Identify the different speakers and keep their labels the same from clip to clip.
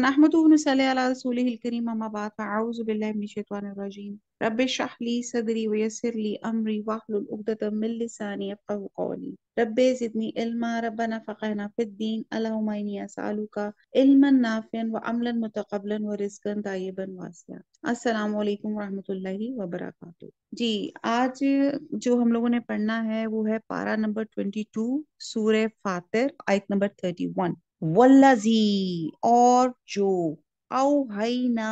Speaker 1: نحمده ونصلي على رسوله الكريم ما بعد فأعوذ بالله من الشيطان الرجيم رب اشرح لي صدري ويسر لي أمري واحلل عقدة من لساني يفقه قولي رب زدني علما ربنا فقهنا في الدين اللهم إني أسألك علما نافعا وعملا متقبلا ورزقا طيبا واسعا السلام عليكم ورحمه الله وبركاته جي آج جو هم لوگوں نے پڑھنا ہے وہ ہے پارا نمبر 22 سورہ فاتر آیت نمبر 31 वल्लजी और जो औहैना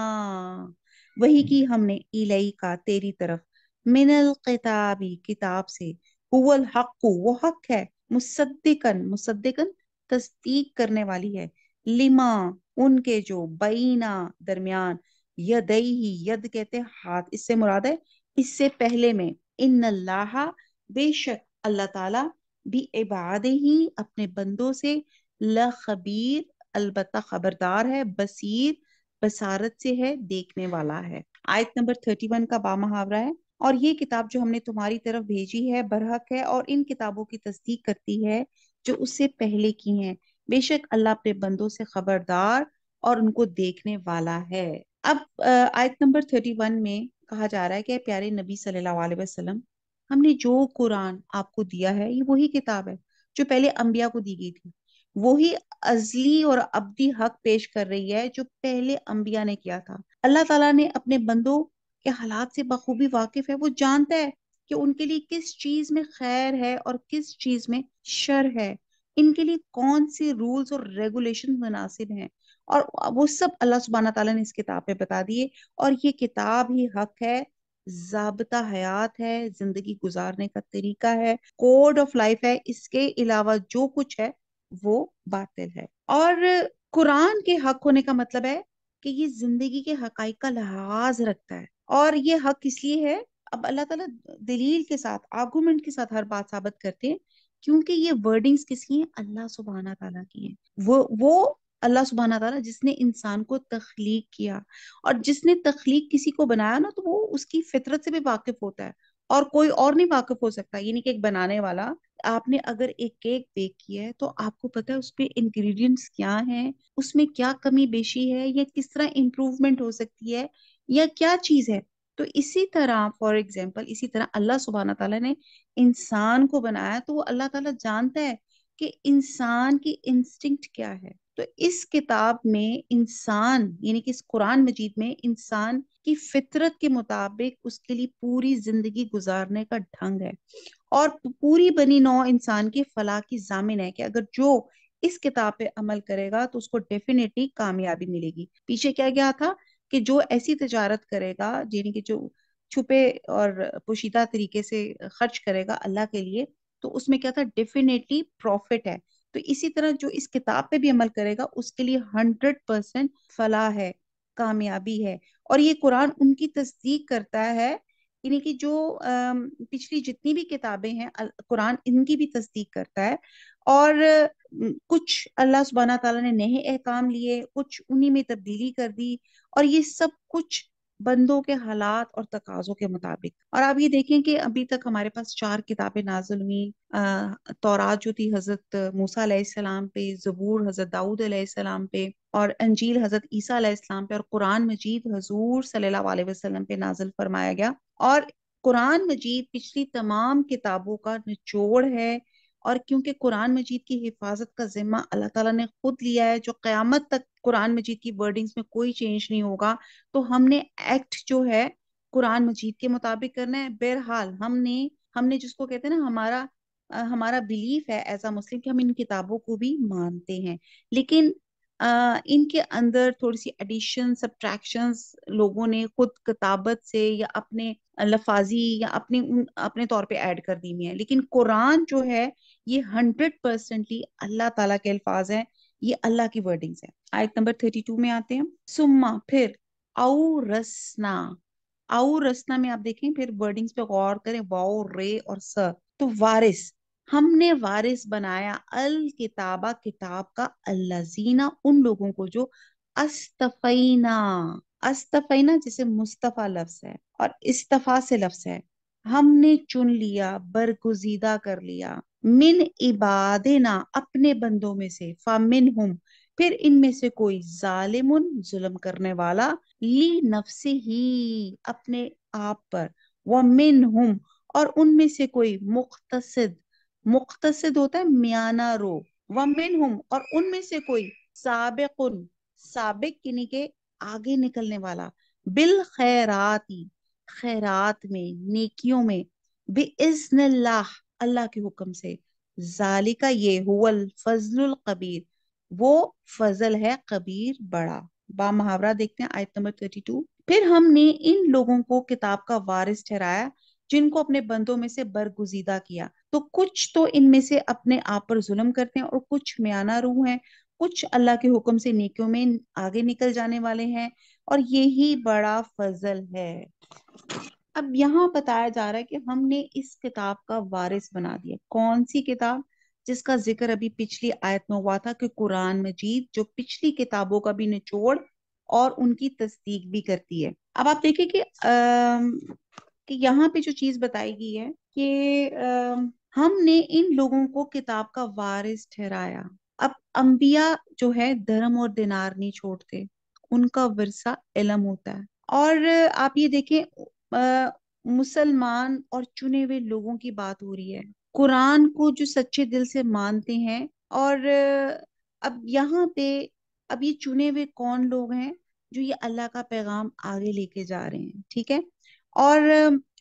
Speaker 1: वही की हमने इलाई का तेरी तरफ मिनल किताबी किताब से हुवल हक्कु वो हक है मुसद्दिकन मुसद्दिकन तस्दीक करने वाली है लिमा उनके जो बैना दरमियान यदई ही यद कहते हाथ इससे मुराद है इससे पहले में इन अल्लाह बेशक अल्लाह ताला भी इबादे ही अपने बंदों से ल खबीर अलबत् खबरदार है बसीर बसारत से है देखने वाला है आयत नंबर थर्टी वन का बा मुहावरा है और ये किताब जो हमने तुम्हारी तरफ भेजी है बरहक है और इन किताबों की तस्दीक करती है जो उससे पहले की हैं बेशक अल्लाह अपने बंदों से खबरदार और उनको देखने वाला है अब आयत नंबर थर्टी वन में कहा जा रहा है कि प्यारे नबी सल्लल्लाहु अलैहि वसल्लम हमने जो कुरान आपको दिया है ये वही किताब है जो पहले अंबिया को दी गई थी वही अजली और अब्दी हक पेश कर रही है जो पहले अंबिया ने किया था अल्लाह ताला ने अपने बंदों के हालात से बखूबी वाकिफ है वो जानता है कि उनके लिए किस चीज में खैर है और किस चीज में शर है इनके लिए कौन से रूल्स और रेगुलेशन मुनासिब हैं और वो सब अल्लाह सुबहाना तला ने इस किताब में बता दिए और ये किताब ही हक है जाबता हयात है जिंदगी गुजारने का तरीका है कोड ऑफ लाइफ है इसके अलावा जो कुछ है वो बातिल है और कुरान के हक होने का मतलब है कि ये जिंदगी के हक का लिहाज रखता है और ये हक इसलिए है अब अल्लाह ताला दलील के साथ आर्गूमेंट के साथ हर बात साबित करते हैं क्योंकि ये वर्डिंग्स किसकी हैं अल्लाह सुबहाना ताला की हैं वो वो अल्लाह सुबहाना ताला जिसने इंसान को तख्लीक किया और जिसने तख्लीक किसी को बनाया ना तो वो उसकी फितरत से भी वाकिफ होता है और कोई और नहीं वाकिफ हो सकता नहीं केक बनाने वाला आपने अगर एक केक बेक किया है तो आपको पता है उसमें इंग्रेडिएंट्स क्या हैं उसमें क्या कमी बेशी है या किस तरह इम्प्रूवमेंट हो सकती है या क्या चीज है तो इसी तरह फॉर एग्जाम्पल इसी तरह अल्लाह सुबहाना तला ने इंसान को बनाया तो वो अल्लाह तला जानता है कि इंसान की इंस्टिंक्ट क्या है तो इस किताब में इंसान यानी कि इस कुरान मजीद में इंसान की फितरत के मुताबिक उसके लिए पूरी जिंदगी गुजारने का ढंग है और पूरी बनी नौ इंसान की फलाह की जामिन है कि अगर जो इस किताब पे अमल करेगा तो उसको डेफिनेटली कामयाबी मिलेगी पीछे क्या गया था कि जो ऐसी तजारत करेगा यानी कि जो छुपे और पोशीदा तरीके से खर्च करेगा अल्लाह के लिए तो उसमें क्या था डेफिनेटली प्रॉफिट है तो इसी तरह जो इस किताब पे भी अमल करेगा उसके लिए हंड्रेड परसेंट फलाह है कामयाबी है और ये कुरान उनकी तस्दीक करता है यानी कि जो पिछली जितनी भी किताबें हैं कुरान इनकी भी तस्दीक करता है और कुछ अल्लाह सुबहाना तला ने नए अहकाम लिए कुछ उन्हीं में तब्दीली कर दी और ये सब कुछ बंदों के हालात और तकाजों के मुताबिक और आप ये देखें कि अभी तक हमारे पास चार किताबें नाजुल हुई तौरात जो थी हजरत मूसा सलाम पे जबूर हजरत दाऊद सलाम पे और अंजील हजरत ईसा सलाम पे और कुरान मजीद हजूर सल्लल्लाहु अलैहि वसल्लम पे नाजिल फरमाया गया और कुरान मजीद पिछली तमाम किताबों का निचोड़ है और क्योंकि कुरान मजीद की हिफाजत का जिम्मा अल्लाह ताला ने खुद लिया है जो क्यामत तक कुरान मजीद की वर्डिंग्स में कोई चेंज नहीं होगा तो हमने एक्ट जो है कुरान मजीद के मुताबिक करना है बहरहाल हमने हमने जिसको कहते हैं ना हमारा हमारा बिलीफ है एज अ मुस्लिम कि हम इन किताबों को भी मानते हैं लेकिन आ, इनके अंदर थोड़ी सी एडिशन सब्ट्रैक्शन लोगों ने खुद किताबत से या अपने लफाजी या अपने अपने तौर पे ऐड कर दी हुई है लेकिन कुरान जो है ये हंड्रेड परसेंटली अल्लाह ताला के अल्फाज हैं ये अल्लाह की वर्डिंग्स हैं आयत नंबर थर्टी टू में आते हैं सुम्मा फिर औ रसना औ रसना में आप देखें फिर वर्डिंग्स पे गौर करें वाओ रे और स तो वारिस हमने वारिस बनाया अल किताबा किताब का अल्लाजीना उन लोगों को जो अस्तफीना अस्तफीना जिसे मुस्तफ़ा लफ्ज है और इस्तफा से लफ्ज है हमने चुन लिया बरगुजीदा कर लिया मिन इबादेना अपने बंदों में से फामिन हम फिर इनमें से कोई जालिमुन जुलम करने वाला ली नफसे ही अपने आप पर व मिन हम और उनमें से कोई मुख्तसिद मुख्तसिद होता है म्याना रो व मिन मिनहुम और उनमें से कोई उन साबिक किन्हीं के आगे निकलने वाला बिल खैराती खैरात में नेकियों में बेइज्नल्लाह अल्लाह के हुक्म से जालिका ये हुवल फजलुल कबीर वो फजल है कबीर बड़ा बा मुहावरा देखते हैं आयत नंबर थर्टी टू फिर हमने इन लोगों को किताब का वारिस ठहराया जिनको अपने बंदों में से बरगुजीदा किया तो कुछ तो इनमें से अपने आप पर जुल्म करते हैं और कुछ म्याना रूह हैं कुछ अल्लाह के हुक्म से नेकियों में आगे निकल जाने वाले हैं और यही बड़ा फजल है अब यहाँ बताया जा रहा है कि हमने इस किताब का वारिस बना दिया कौन सी किताब जिसका जिक्र अभी पिछली आयत में हुआ था कि कुरान मजीद जो पिछली किताबों का भी निचोड़ और उनकी तस्दीक भी करती है अब आप देखिए कि, अः कि यहाँ पे जो चीज बताई गई है कि हमने इन लोगों को किताब का वारिस ठहराया अब अंबिया जो है धर्म और दिनार नहीं छोड़ते उनका वरसा इलम होता है और आप ये देखें मुसलमान और चुने हुए लोगों की बात हो रही है कुरान को जो सच्चे दिल से मानते हैं और अब यहाँ पे अब ये चुने हुए कौन लोग हैं जो ये अल्लाह का पैगाम आगे लेके जा रहे हैं ठीक है और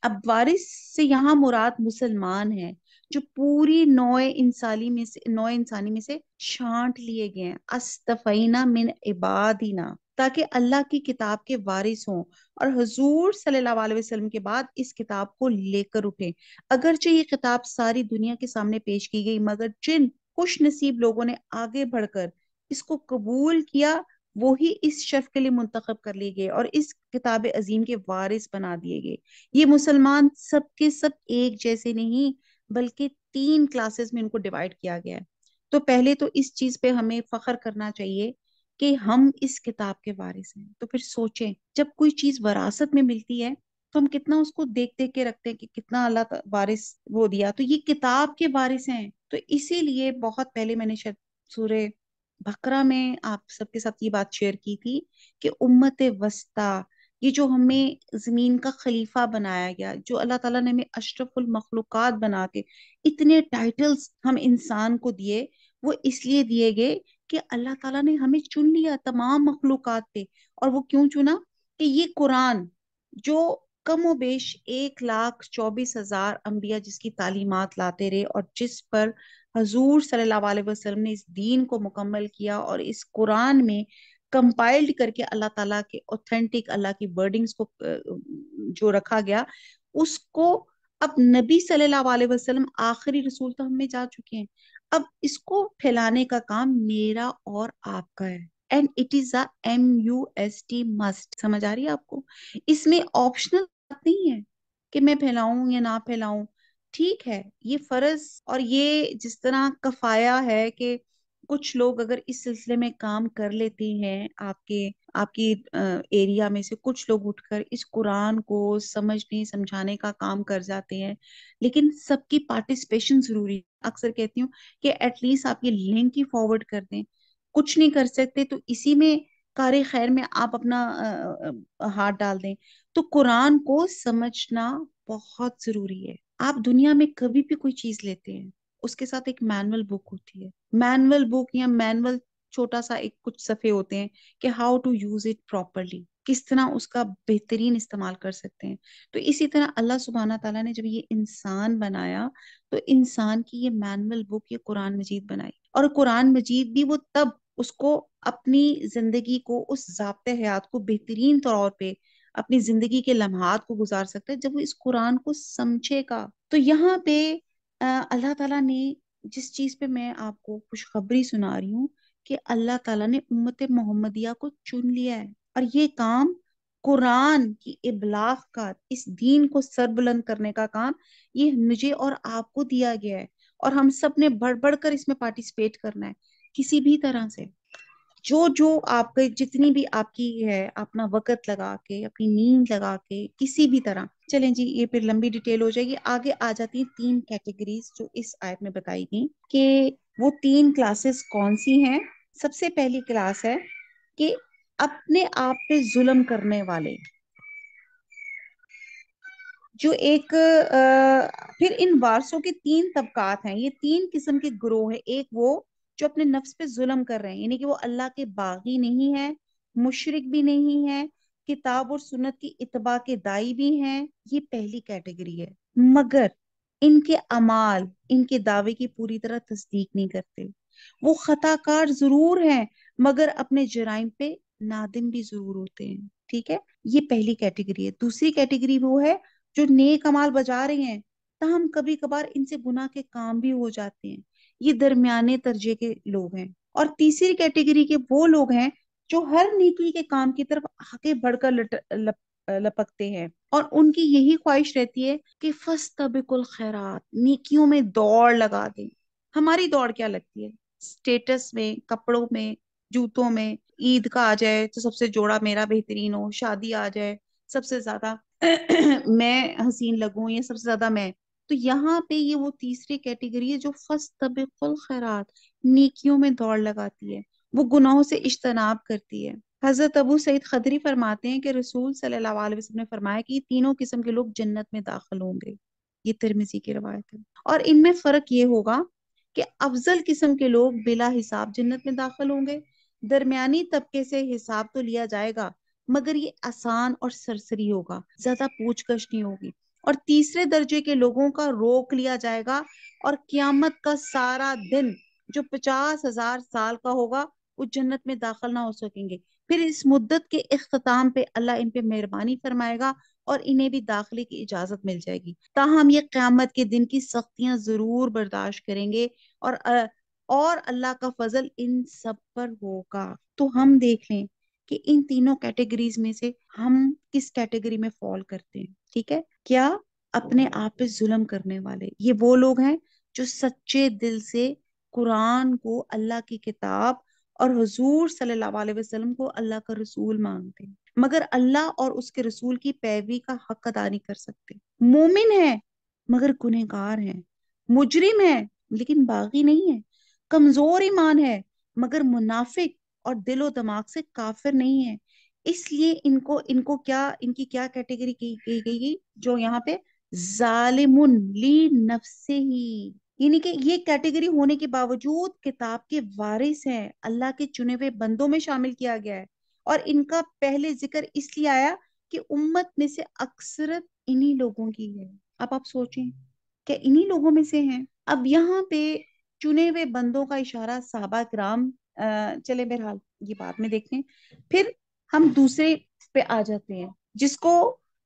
Speaker 1: अब वारिस से यहाँ मुराद मुसलमान है जो पूरी नोए इंसानी में से नोए इंसानी में से छांट लिए गए हैं अस्तफीना मिन इबादीना ताकि अल्लाह की किताब के वारिस हों और हजूर सल्लल्लाहु अलैहि वसल्लम के बाद इस किताब को लेकर उठे अगरचे ये किताब सारी दुनिया के सामने पेश की गई मगर जिन खुश नसीब लोगों ने आगे बढ़कर इसको कबूल किया वो ही इस शर्फ के लिए मुंतखब कर लिए गए और इस किताब अजीम के वारिस बना दिए गए ये मुसलमान सबके सब एक जैसे नहीं बल्कि तीन क्लासेस में उनको डिवाइड किया गया है तो पहले तो इस चीज पे हमें फख्र करना चाहिए कि हम इस किताब के वारिस हैं तो फिर सोचें जब कोई चीज वरासत में मिलती है तो हम कितना उसको देख देख के रखते हैं कि कितना अल्लाह वारिस वो दिया तो ये किताब के वारिस हैं तो इसीलिए बहुत पहले मैंने शायद सूर्य बकरा में आप सबके साथ ये बात शेयर की थी कि उम्मत वस्ता ये जो हमें जमीन का खलीफा बनाया गया जो अल्लाह ताला ने हमें अशरफुल मखलूक़ात बना के इतने टाइटल्स हम इंसान को दिए वो इसलिए दिए गए कि अल्लाह ताला ने हमें चुन लिया तमाम मखलूक पे और वो क्यों चुना कि ये कुरान जो कम वेश एक लाख चौबीस हजार अम्बिया जिसकी तालीमत लाते रहे और जिस पर हजूर सल्लल्लाहु अलैहि वसल्लम ने इस दीन को मुकम्मल किया और इस कुरान में कंपाइल्ड करके अल्लाह ताला के ऑथेंटिक अल्लाह की वर्डिंग्स को जो रखा गया उसको अब नबी सल्लल्लाहु अलैहि वसल्लम आखिरी रसूल तो हमें जा चुके हैं अब इसको फैलाने का काम मेरा और आपका है and it is a M U S T must समझ आ रही है आपको इसमें ऑप्शनल नहीं है कि मैं फैलाऊं या ना फैलाऊं ठीक है ये फर्ज और ये जिस तरह कफाया है कि कुछ लोग अगर इस सिलसिले में काम कर लेते हैं आपके आपकी एरिया में से कुछ लोग उठकर इस कुरान को समझने समझाने का काम कर जाते हैं लेकिन सबकी पार्टिसिपेशन जरूरी अक्सर कहती हूँ कि एटलीस्ट आप ये लिंक ही फॉरवर्ड कर दें कुछ नहीं कर सकते तो इसी में कार्य खैर में आप अपना हाथ डाल दें तो कुरान को समझना बहुत जरूरी है आप दुनिया में कभी भी कोई चीज लेते हैं उसके साथ एक मैनुअल बुक होती है मैनुअल बुक या मैनुअल छोटा सा एक कुछ सफे होते हैं कि how to use it properly किस तरह उसका बेहतरीन इस्तेमाल कर सकते हैं तो इसी तरह अल्लाह सुबहाना तला ने जब ये इंसान बनाया तो इंसान की ये मैनुअल बुक ये कुरान मजीद बनाई और कुरान मजीद भी वो तब उसको अपनी जिंदगी को उस जबते हयात को बेहतरीन तौर पे अपनी जिंदगी के लम्हात को गुजार सकता है जब वो इस कुरान को समझेगा तो यहाँ पे अल्लाह ताला ने जिस चीज पे मैं आपको खुशखबरी सुना रही हूँ कि अल्लाह ताला ने उम्मत मोहम्मदिया को चुन लिया है और ये काम कुरान की इबलाग का इस दीन को सरबुलंद करने का काम ये मुझे और आपको दिया गया है और हम सब ने बढ़ बढ़ कर इसमें पार्टिसिपेट करना है किसी भी तरह से जो जो आपके जितनी भी आपकी है अपना वक़्त लगा के अपनी नींद लगा के किसी भी तरह चलें जी ये फिर लंबी डिटेल हो जाएगी आगे आ जाती है तीन कैटेगरीज जो इस आयत में बताई गई कि वो तीन क्लासेस कौन सी हैं सबसे पहली क्लास है कि अपने आप पे जुल्म करने वाले जो एक आ, फिर इन वारसों के तीन तबकात हैं ये तीन किस्म के ग्रोह है एक वो जो अपने नफ्स पे जुलम कर रहे हैं यानी कि वो अल्लाह के बागी नहीं है मुशरक भी नहीं है किताब और सुन्नत की इतबा के दाई भी हैं ये पहली कैटेगरी है मगर इनके अमाल इनके दावे की पूरी तरह तस्दीक नहीं करते वो खताकार जरूर हैं मगर अपने जराइम पे नादिम भी जरूर होते हैं ठीक है ये पहली कैटेगरी है दूसरी कैटेगरी वो है जो नेक अमाल बजा रहे हैं तहम कभी कभार इनसे गुनाह के काम भी हो जाते हैं ये दरमियाने दर्जे के लोग हैं और तीसरी कैटेगरी के वो लोग हैं जो हर नीति के काम की तरफ आगे बढ़कर लट, लप, लपकते हैं और उनकी यही ख्वाहिश रहती है कि फस तबिकुल खैरात नीकियों में दौड़ लगा दें हमारी दौड़ क्या लगती है स्टेटस में कपड़ों में जूतों में ईद का आ जाए तो सबसे जोड़ा मेरा बेहतरीन हो शादी आ जाए सबसे ज्यादा मैं हसीन लगूं या सबसे ज्यादा मैं तो यहाँ पे ये वो तीसरी कैटेगरी है जो फर्स्ट तबिकुल खैरात नेकियों में दौड़ लगाती है वो गुनाहों से इज्तनाब करती है हजरत अबू सईद खदरी फरमाते हैं कि रसूल सल्लल्लाहु अलैहि वसल्लम ने फरमाया कि तीनों किस्म के लोग जन्नत में दाखिल होंगे ये तिरमिजी की रवायत है और इनमें फर्क ये होगा कि अफजल किस्म के लोग बिला हिसाब जन्नत में दाखिल होंगे दरमियानी तबके से हिसाब तो लिया जाएगा मगर ये आसान और सरसरी होगा ज्यादा पूछकछ नहीं होगी और तीसरे दर्जे के लोगों का रोक लिया जाएगा और क्यामत का सारा दिन जो पचास हजार साल का होगा वो जन्नत में दाखिल ना हो सकेंगे फिर इस मुद्दत के अख्ताम पे अल्लाह इन पे मेहरबानी फरमाएगा और इन्हें भी दाखिले की इजाजत मिल जाएगी ताहम ये क्यामत के दिन की सख्तियां जरूर बर्दाश्त करेंगे और और अल्लाह का फजल इन सब पर होगा तो हम देख लें कि इन तीनों कैटेगरीज में से हम किस कैटेगरी में फॉल करते हैं ठीक है क्या अपने आप पे जुलम करने वाले ये वो लोग हैं जो सच्चे दिल से कुरान को अल्लाह की किताब और हजूर सल्लल्लाहु अलैहि वसल्लम को अल्लाह का रसूल मानते हैं मगर अल्लाह और उसके रसूल की पैरवी का हक अदा नहीं कर सकते मोमिन है मगर गुनहगार है मुजरिम है लेकिन बागी नहीं है कमजोर ईमान है मगर मुनाफिक और दिलो दिमाग से काफिर नहीं है इसलिए इनको इनको क्या इनकी क्या कैटेगरी की गई गई जो यहाँ पे जालिमुन ली नफसे ही यानी कि ये कैटेगरी होने के बावजूद किताब के वारिस हैं अल्लाह के चुने हुए बंदों में शामिल किया गया है और इनका पहले जिक्र इसलिए आया कि उम्मत में से अक्सरत इन्हीं लोगों की है अब आप सोचें क्या इन्हीं लोगों में से हैं अब यहाँ पे चुने हुए बंदों का इशारा साहबा ग्राम चले बहरहाल ये बाद में देखें फिर हम दूसरे पे आ जाते हैं जिसको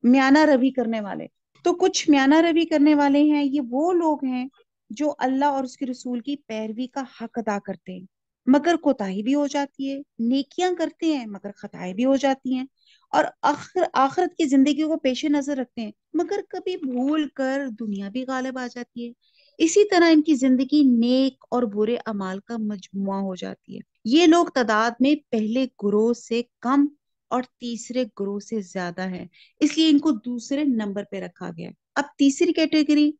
Speaker 1: म्याना रवि करने वाले तो कुछ म्याना रवि करने वाले हैं ये वो लोग हैं जो अल्लाह और उसके रसूल की पैरवी का हक अदा करते हैं मगर कोताही भी हो जाती है नेकियां करते हैं मगर खताएं भी हो जाती हैं और आखिर आखिरत की जिंदगी को पेश नजर रखते हैं मगर कभी भूल कर दुनिया भी गालिब आ जाती है इसी तरह इनकी जिंदगी नेक और बुरे अमाल का मजमु हो जाती है ये लोग तादाद में पहले ग्रोह से कम और तीसरे ग्रोह से ज्यादा है इसलिए इनको दूसरे नंबर पे रखा गया है अब तीसरी कैटेगरी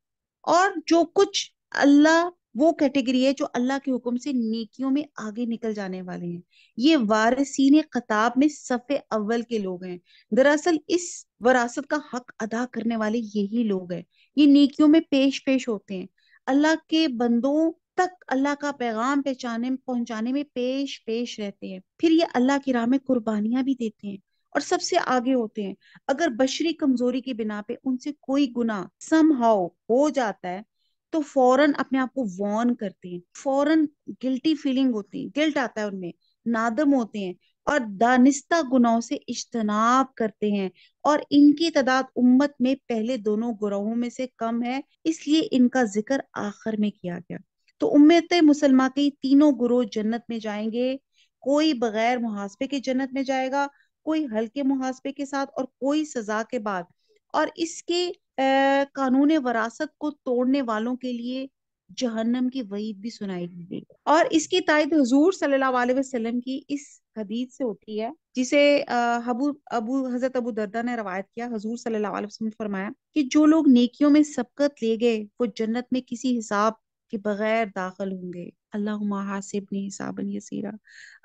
Speaker 1: और जो कुछ अल्लाह वो कैटेगरी है जो अल्लाह के हुक्म से नेकियों में आगे निकल जाने वाले हैं ये वारसीन खताब में सफ़े अव्वल के लोग हैं दरअसल इस वरासत का हक अदा करने वाले यही लोग हैं ये नेकियों में पेश पेश होते हैं अल्लाह के बंदों तक अल्लाह का पैगाम पहचाने पहुंचाने में पेश पेश रहते हैं फिर ये अल्लाह की राह में कुर्बानियां भी देते हैं और सबसे आगे होते हैं अगर बशरी कमजोरी के बिना पे उनसे कोई गुना सम हो जाता है तो फौरन अपने आप को वॉर्न करते हैं फौरन गिल्टी फीलिंग होती है गिल्ट आता है उनमें नादम होते हैं और दानिस्ता गुनाहों से इज्तनाब करते हैं और इनकी तादाद उम्मत में पहले दोनों गुनाहों में से कम है इसलिए इनका जिक्र आखिर में किया गया तो उम्मत मुसलमा के तीनों गुरु जन्नत में जाएंगे कोई बगैर मुहासबे के जन्नत में जाएगा कोई हल्के मुहासबे के साथ और कोई सजा के बाद और इसके कानून वरासत को तोड़ने वालों के लिए जहन्नम की वईद भी सुनाई गई और इसकी तायद हजूर सल्लल्लाहु वसल्लम की इस हदीत से होती है जिसे हबू अबू हजरत अबू दर्दा ने रवायत किया हजूर सल्लल्लाहु अलैहि वसल्लम ने फरमाया कि जो लोग नेकियों में सबकत ले गए वो जन्नत में किसी हिसाब के बगैर दाखिल होंगे अल्लाह हासिबनी हिसाबन यसीरा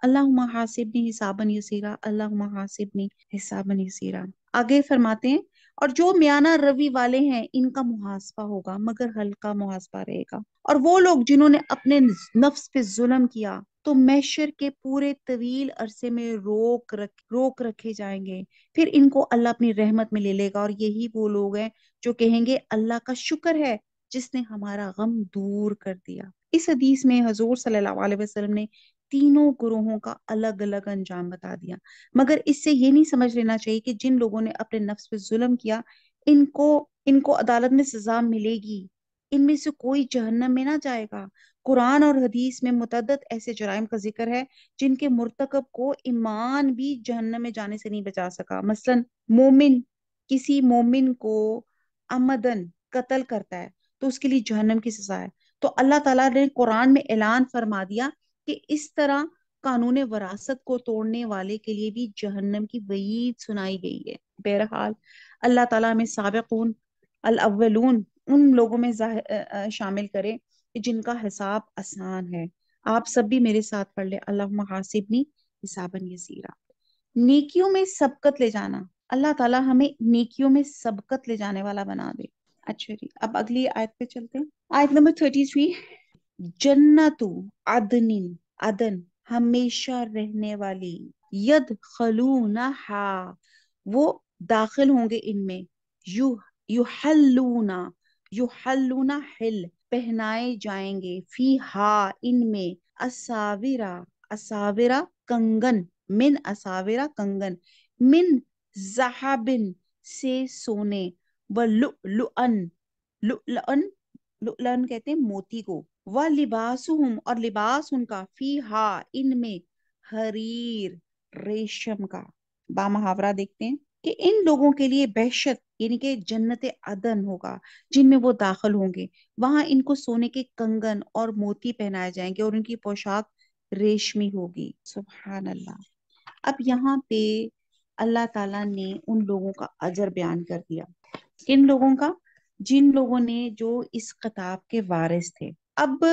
Speaker 1: अल्लाह हासिबनी हिसाबन यसीरा अल्लाह हासिबनी हिसाबन यसीरा आगे फरमाते हैं और जो म्याना रवि वाले हैं इनका मुहासबा होगा मगर हल्का मुहासबा रहेगा और वो लोग जिन्होंने अपने नफ्स पे जुल्म किया तो मैशर के पूरे तवील अरसे में रोक रख रोक रखे जाएंगे फिर इनको अल्लाह अपनी रहमत में ले लेगा और यही वो लोग हैं जो कहेंगे अल्लाह का शुक्र है जिसने हमारा गम दूर कर दिया इस हदीस में हजूर सल्लल्लाहु अलैहि वसल्लम ने तीनों गुरुहों का अलग अलग अंजाम बता दिया मगर इससे ये नहीं समझ लेना चाहिए कि जिन लोगों ने अपने नफ्स पे जुल्म किया इनको इनको अदालत में सजा मिलेगी इनमें से कोई जहन्नम में ना जाएगा कुरान और हदीस में मुतद ऐसे जराइम का जिक्र है जिनके मुरतकब को ईमान भी जहन्नम में जाने से नहीं बचा सका मसलन मोमिन किसी मोमिन को अमदन कत्ल करता है तो उसके लिए जहन्नम की सजा है तो अल्लाह ताला ने कुरान में ऐलान फरमा दिया कि इस तरह कानून वरासत को तोड़ने वाले के लिए भी जहन्नम की वईद सुनाई गई है बहरहाल अल्लाह ताला में सबकून अलअवलून उन लोगों में शामिल करे जिनका हिसाब आसान है आप सब भी मेरे साथ पढ़ ले अल्लाह हासिबनी हिसाबन यसीरा नेकियों में सबकत ले जाना अल्लाह ताला हमें नेकियों में सबकत ले जाने वाला बना दे अच्छा जी अब अगली आयत पे चलते हैं आयत नंबर थर्टी थ्री जन्नतु अदनिन अदन हमेशा रहने वाली यद हा वो दाखिल होंगे इनमें यु यु यू यु युहल्लूना हिल पहनाए जाएंगे फी हा इनमें असाविरा असाविरा कंगन मिन असाविरा कंगन मिन जहाबिन से सोने व लुअन लुअन लुअन कहते हैं मोती को व लिबास और लिबास उनका फी हा इनमें हरीर रेशम का बा मुहावरा देखते हैं कि इन लोगों के लिए बहशत यानी कि जन्नत अदन होगा जिनमें वो दाखिल होंगे वहां इनको सोने के कंगन और मोती पहनाए जाएंगे और उनकी पोशाक रेशमी होगी सुबहान अल्लाह अब यहाँ पे अल्लाह ताला ने उन लोगों का अजर बयान कर दिया किन लोगों का जिन लोगों ने जो इस खिताब के वारिस थे अब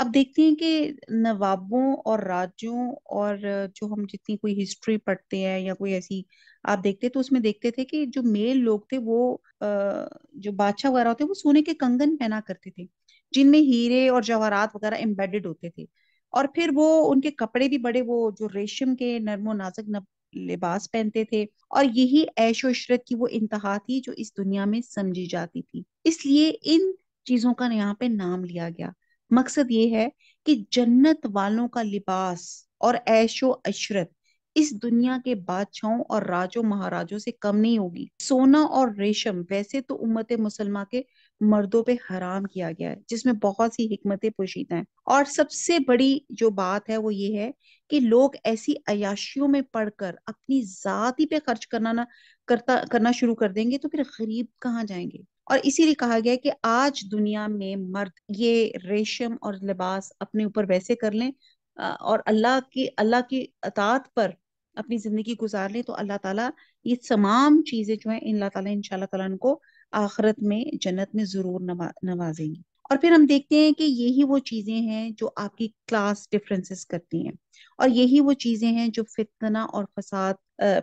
Speaker 1: अब देखते हैं कि नवाबों और राज्यों और जो हम जितनी कोई हिस्ट्री पढ़ते हैं या कोई ऐसी आप देखते तो उसमें देखते थे कि जो मेल लोग थे वो जो बादशाह वगैरह होते वो सोने के कंगन पहना करते थे जिनमें हीरे और जवाहरात वगैरह एम्बेडेड होते थे और फिर वो उनके कपड़े भी बड़े वो जो रेशम के नरमो नाजक लिबास पहनते थे और यही ऐशो इशरत की वो इंतहा थी जो इस दुनिया में समझी जाती थी इसलिए इन चीजों का यहाँ पे नाम लिया गया मकसद ये है कि जन्नत वालों का लिबास और ऐशो अशरत इस दुनिया के बादशाहों और राजो महाराजों से कम नहीं होगी सोना और रेशम वैसे तो उम्मत मुसलमा के मर्दों पे हराम किया गया है जिसमें बहुत सी हमतें पोशीदा हैं और सबसे बड़ी जो बात है वो ये है कि लोग ऐसी अयाशियों में पढ़कर अपनी जाति पे खर्च करना ना करता करना शुरू कर देंगे तो फिर गरीब कहाँ जाएंगे और इसीलिए कहा गया कि आज दुनिया में मर्द ये रेशम और लिबास अपने ऊपर वैसे कर लें और अल्लाह की अल्लाह की अतात पर अपनी जिंदगी गुजार लें तो अल्लाह ताला ये तमाम चीजें जो है इन अल्लाह ताला इन ताला इनको आखरत में जन्नत में जरूर नवा, नवाजेंगी और फिर हम देखते हैं कि यही वो चीजें हैं जो आपकी क्लास डिफरेंसेस करती हैं और यही वो चीजें हैं जो फितना और फसाद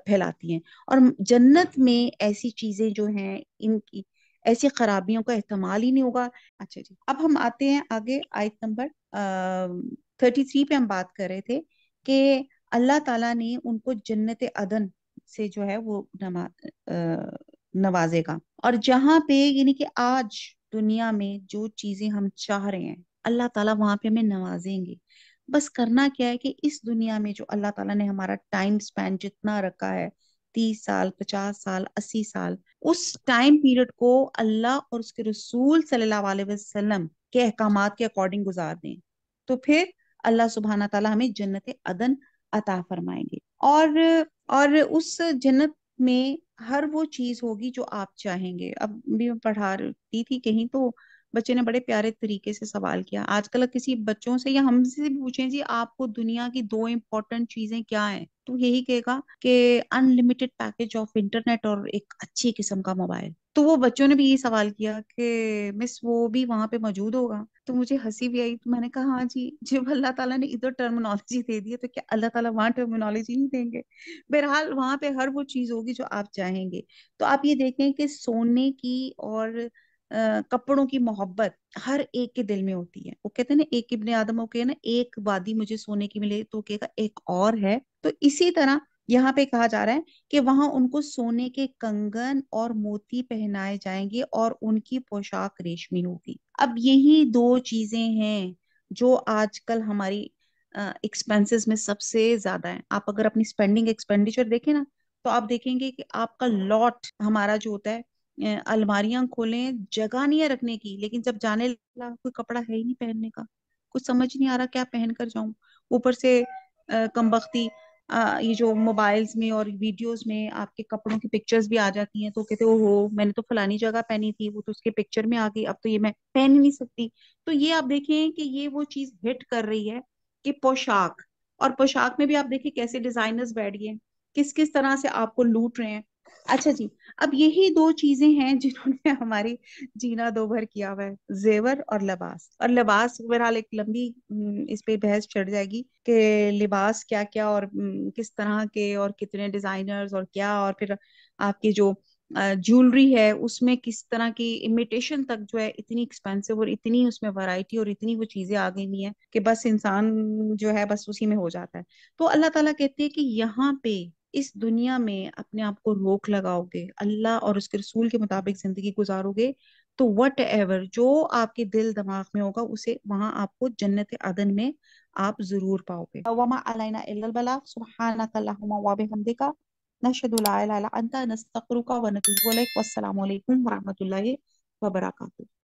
Speaker 1: फैलाती हैं और जन्नत में ऐसी चीजें जो हैं इनकी ऐसी खराबियों का इस्तेमाल ही नहीं होगा अच्छा जी अब हम आते हैं आगे आयत नंबर थर्टी थ्री पे हम बात कर रहे थे कि अल्लाह ताला ने उनको जन्नत अदन से जो है वो नमा नवाजेगा और जहां पे यानी कि आज दुनिया में जो चीजें हम चाह रहे हैं अल्लाह ताला वहां पे हमें नवाजेंगे बस करना क्या है कि इस दुनिया में जो अल्लाह ताला ने हमारा टाइम स्पेन जितना रखा है तीस साल पचास साल अस्सी साल उस टाइम पीरियड को अल्लाह और उसके रसूल सल्लल्लाहु वसल्लम के अहकाम के अकॉर्डिंग गुजार दें तो फिर अल्लाह सुबहाना तला हमें जन्नत अदन अता फरमाएंगे और और उस जन्नत में हर वो चीज होगी जो आप चाहेंगे अब भी मैं पढ़ा रही थी कहीं तो बच्चे ने बड़े प्यारे तरीके से सवाल किया आजकल किसी बच्चों से या हमसे भी पूछे जी आपको दुनिया की दो इम्पोर्टेंट चीजें क्या है तो यही कहेगा कि अनलिमिटेड पैकेज ऑफ इंटरनेट और एक अच्छी किस्म का मोबाइल तो वो बच्चों ने भी यही सवाल किया कि मिस वो भी वहां पे मौजूद होगा तो मुझे हंसी भी आई तो मैंने कहा हाँ जी जब अल्लाह ताला ने इधर टर्मिनोलॉजी दे दी तो क्या अल्लाह ताला वहां टर्मिनोलॉजी नहीं देंगे बहरहाल वहां पे हर वो चीज होगी जो आप चाहेंगे तो आप ये देखें कि सोने की और कपड़ों की मोहब्बत हर एक के दिल में होती है वो कहते हैं ना एक इब्ने आदम ओके के ना एक वादी मुझे सोने की मिले तो कहेगा एक और है तो इसी तरह यहाँ पे कहा जा रहा है कि वहां उनको सोने के कंगन और मोती पहनाए जाएंगे और उनकी पोशाक रेशमी होगी अब यही दो चीजें हैं जो आजकल हमारी एक्सपेंसेस में सबसे ज्यादा है आप अगर अपनी स्पेंडिंग एक्सपेंडिचर देखें ना तो आप देखेंगे कि आपका लॉट हमारा जो होता है अलमारियां खोलें जगह नहीं है रखने की लेकिन जब जाने लगा कोई कपड़ा है ही नहीं पहनने का कुछ समझ नहीं आ रहा क्या पहन कर जाऊं ऊपर से कम बख्ती ये जो मोबाइल्स में और वीडियोस में आपके कपड़ों की पिक्चर्स भी आ जाती हैं तो कहते हो हो मैंने तो फलानी जगह पहनी थी वो तो उसके पिक्चर में आ गई अब तो ये मैं पहन ही नहीं सकती तो ये आप देखें कि ये वो चीज हिट कर रही है कि पोशाक और पोशाक में भी आप देखिए कैसे डिजाइनर्स बैठ गए किस किस तरह से आपको लूट रहे हैं अच्छा जी अब यही दो चीजें हैं जिन्होंने हमारी जीना दो भर किया हुआ है जेवर और लिबास और लिबास बहरहाल एक लंबी इस पे बहस चढ़ जाएगी कि लिबास क्या क्या और किस तरह के और कितने डिजाइनर्स और क्या और फिर आपके जो ज्वेलरी है उसमें किस तरह की इमिटेशन तक जो है इतनी एक्सपेंसिव और इतनी उसमें वैरायटी और इतनी वो चीजें आ गई है कि बस इंसान जो है बस उसी में हो जाता है तो अल्लाह ताला कहते हैं कि यहाँ पे इस दुनिया में अपने आप को रोक लगाओगे अल्लाह और उसके रसूल के मुताबिक जिंदगी गुजारोगे तो वट एवर जो आपके दिल दिमाग में होगा उसे वहां आपको जन्नत अदन में आप जरूर पाओगे वमा अलैना